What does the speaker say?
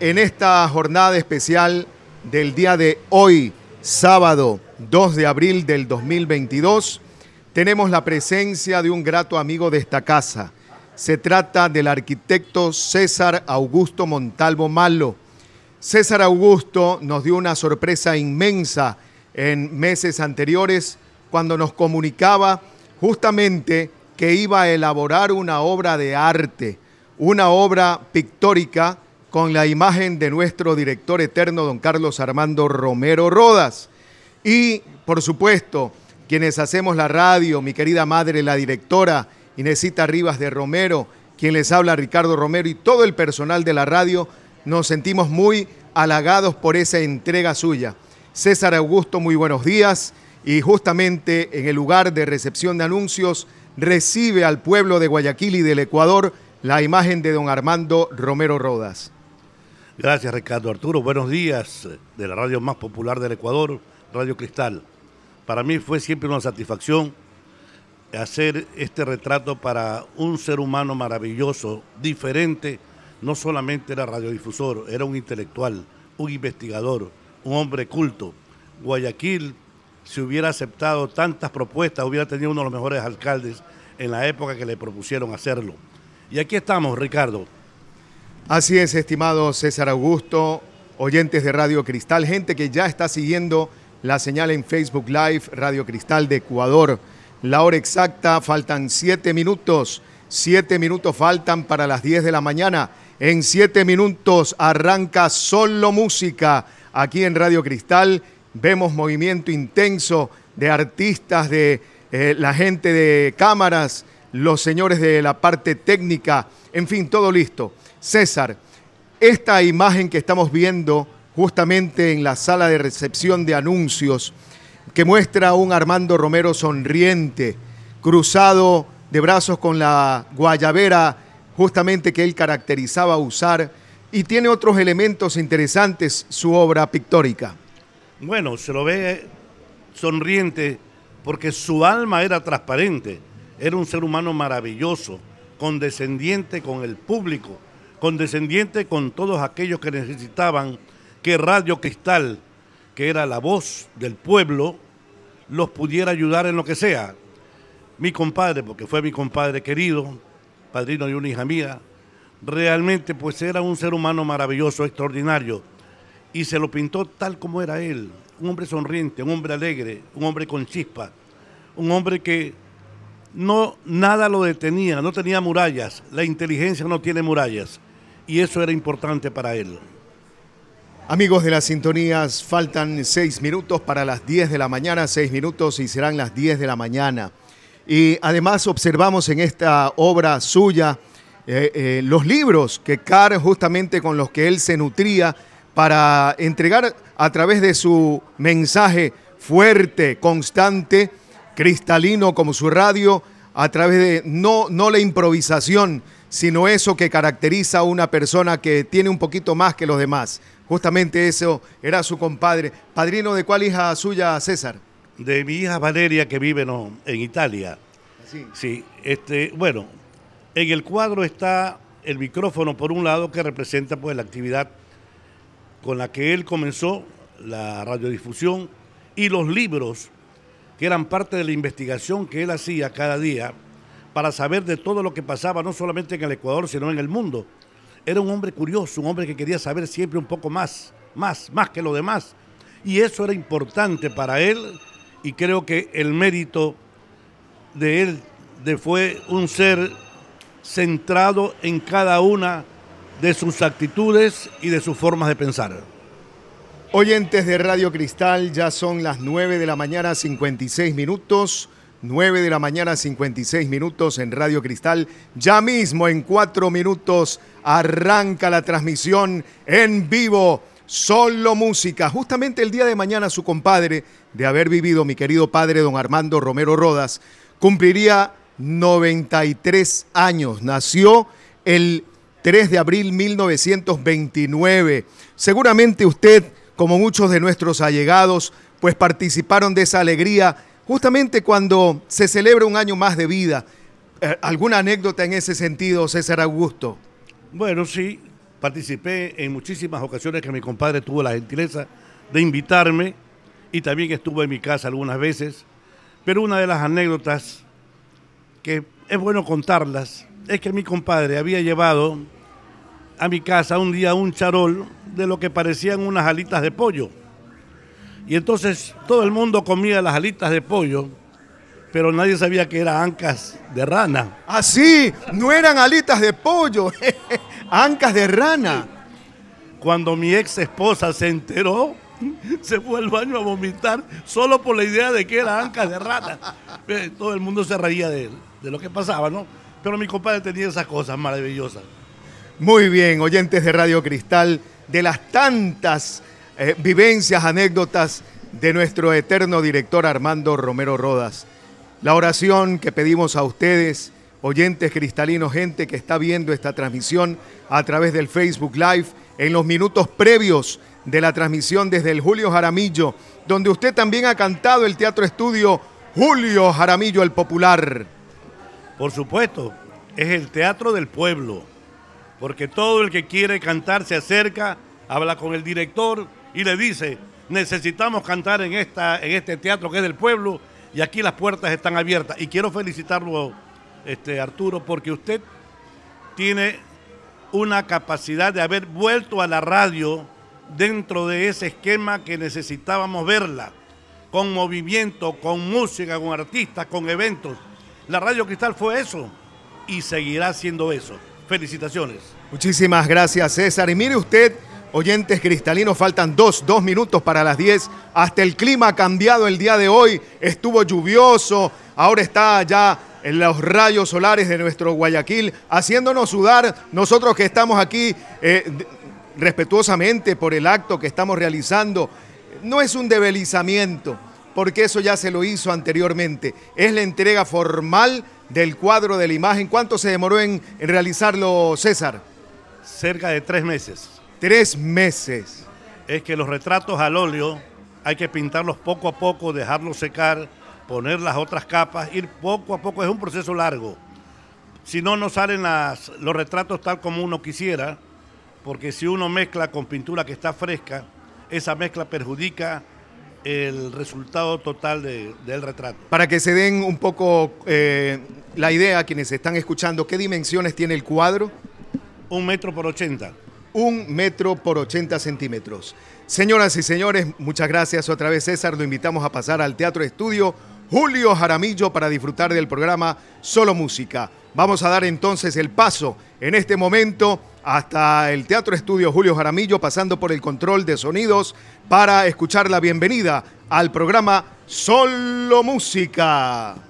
en esta jornada especial del día de hoy, sábado 2 de abril del 2022, tenemos la presencia de un grato amigo de esta casa. Se trata del arquitecto César Augusto Montalvo Malo. César Augusto nos dio una sorpresa inmensa en meses anteriores cuando nos comunicaba justamente que iba a elaborar una obra de arte, una obra pictórica con la imagen de nuestro director eterno, don Carlos Armando Romero Rodas. Y, por supuesto, quienes hacemos la radio, mi querida madre, la directora Inesita Rivas de Romero, quien les habla Ricardo Romero y todo el personal de la radio, nos sentimos muy halagados por esa entrega suya. César Augusto, muy buenos días. Y justamente en el lugar de recepción de anuncios recibe al pueblo de Guayaquil y del Ecuador la imagen de don Armando Romero Rodas. Gracias, Ricardo Arturo. Buenos días de la radio más popular del Ecuador, Radio Cristal. Para mí fue siempre una satisfacción hacer este retrato para un ser humano maravilloso, diferente. No solamente era radiodifusor, era un intelectual, un investigador, un hombre culto. Guayaquil, si hubiera aceptado tantas propuestas, hubiera tenido uno de los mejores alcaldes en la época que le propusieron hacerlo. Y aquí estamos, Ricardo Así es, estimado César Augusto, oyentes de Radio Cristal, gente que ya está siguiendo la señal en Facebook Live Radio Cristal de Ecuador. La hora exacta, faltan siete minutos. Siete minutos faltan para las diez de la mañana. En siete minutos arranca solo música. Aquí en Radio Cristal vemos movimiento intenso de artistas, de eh, la gente de cámaras, los señores de la parte técnica, en fin, todo listo. César, esta imagen que estamos viendo justamente en la sala de recepción de anuncios, que muestra a un Armando Romero sonriente, cruzado de brazos con la guayabera justamente que él caracterizaba usar, y tiene otros elementos interesantes su obra pictórica. Bueno, se lo ve sonriente porque su alma era transparente era un ser humano maravilloso, condescendiente con el público, condescendiente con todos aquellos que necesitaban que Radio Cristal, que era la voz del pueblo, los pudiera ayudar en lo que sea. Mi compadre, porque fue mi compadre querido, padrino de una hija mía, realmente pues era un ser humano maravilloso, extraordinario, y se lo pintó tal como era él, un hombre sonriente, un hombre alegre, un hombre con chispa, un hombre que no nada lo detenía, no tenía murallas, la inteligencia no tiene murallas y eso era importante para él. Amigos de las sintonías, faltan seis minutos para las diez de la mañana, seis minutos y serán las diez de la mañana. Y además observamos en esta obra suya eh, eh, los libros que Carr justamente con los que él se nutría para entregar a través de su mensaje fuerte, constante, cristalino como su radio, a través de no, no la improvisación, sino eso que caracteriza a una persona que tiene un poquito más que los demás. Justamente eso era su compadre. ¿Padrino de cuál hija suya, César? De mi hija Valeria, que vive en Italia. Sí. este, bueno, en el cuadro está el micrófono, por un lado, que representa pues, la actividad con la que él comenzó, la radiodifusión, y los libros que eran parte de la investigación que él hacía cada día para saber de todo lo que pasaba, no solamente en el Ecuador, sino en el mundo. Era un hombre curioso, un hombre que quería saber siempre un poco más, más, más que lo demás. Y eso era importante para él y creo que el mérito de él de fue un ser centrado en cada una de sus actitudes y de sus formas de pensar. Oyentes de Radio Cristal, ya son las 9 de la mañana 56 minutos. 9 de la mañana 56 minutos en Radio Cristal. Ya mismo en 4 minutos arranca la transmisión en vivo. Solo música. Justamente el día de mañana su compadre, de haber vivido mi querido padre don Armando Romero Rodas, cumpliría 93 años. Nació el 3 de abril 1929. Seguramente usted como muchos de nuestros allegados, pues participaron de esa alegría justamente cuando se celebra un año más de vida. Eh, ¿Alguna anécdota en ese sentido, César Augusto? Bueno, sí, participé en muchísimas ocasiones que mi compadre tuvo la gentileza de invitarme y también estuvo en mi casa algunas veces. Pero una de las anécdotas que es bueno contarlas es que mi compadre había llevado a mi casa un día un charol de lo que parecían unas alitas de pollo. Y entonces todo el mundo comía las alitas de pollo, pero nadie sabía que eran ancas de rana. Ah, sí, no eran alitas de pollo, ancas de rana. Cuando mi ex esposa se enteró, se fue al baño a vomitar solo por la idea de que eran ancas de rana. Todo el mundo se reía de él, de lo que pasaba, ¿no? Pero mi compadre tenía esas cosas maravillosas. Muy bien, oyentes de Radio Cristal, de las tantas eh, vivencias, anécdotas de nuestro eterno director Armando Romero Rodas. La oración que pedimos a ustedes, oyentes cristalinos, gente que está viendo esta transmisión a través del Facebook Live, en los minutos previos de la transmisión desde el Julio Jaramillo, donde usted también ha cantado el teatro estudio Julio Jaramillo el Popular. Por supuesto, es el teatro del pueblo porque todo el que quiere cantar se acerca, habla con el director y le dice, necesitamos cantar en, esta, en este teatro que es del pueblo y aquí las puertas están abiertas. Y quiero felicitarlo, este, Arturo, porque usted tiene una capacidad de haber vuelto a la radio dentro de ese esquema que necesitábamos verla, con movimiento, con música, con artistas, con eventos. La Radio Cristal fue eso y seguirá siendo eso. Felicitaciones. Muchísimas gracias, César. Y mire usted, oyentes cristalinos, faltan dos, minutos para las 10. Hasta el clima ha cambiado el día de hoy. Estuvo lluvioso, ahora está ya en los rayos solares de nuestro Guayaquil, haciéndonos sudar. Nosotros que estamos aquí eh, respetuosamente por el acto que estamos realizando, no es un debelizamiento, porque eso ya se lo hizo anteriormente. Es la entrega formal del cuadro de la imagen. ¿Cuánto se demoró en, realizarlo, César? Cerca de tres meses. Tres meses. Es que los retratos al óleo hay que pintarlos poco a poco, dejarlos secar, poner las otras capas, ir poco a poco. Es un proceso largo. Si no, no salen los retratos tal como uno quisiera, porque si uno mezcla con pintura que está fresca, esa mezcla perjudica el resultado total del retrato. Para que se den un poco eh, la idea a quienes están escuchando, ¿qué dimensiones tiene el cuadro? Un metro por ochenta. Un metro por ochenta centímetros. Señoras y señores, muchas gracias otra vez César. Lo invitamos a pasar al Teatro Estudio Julio Jaramillo para disfrutar del programa Solo Música. Vamos a dar entonces el paso en este momento hasta el Teatro Estudio Julio Jaramillo, pasando por el control de sonidos para escuchar la bienvenida al programa Solo Música.